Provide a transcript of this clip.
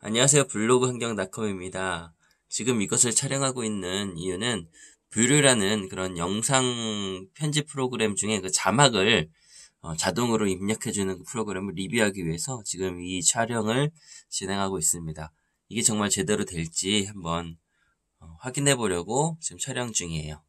안녕하세요. 블로그 환경닷컴입니다. 지금 이것을 촬영하고 있는 이유는 뷰류라는 그런 영상 편집 프로그램 중에 그 자막을 어, 자동으로 입력해주는 그 프로그램을 리뷰하기 위해서 지금 이 촬영을 진행하고 있습니다. 이게 정말 제대로 될지 한번 어, 확인해 보려고 지금 촬영 중이에요.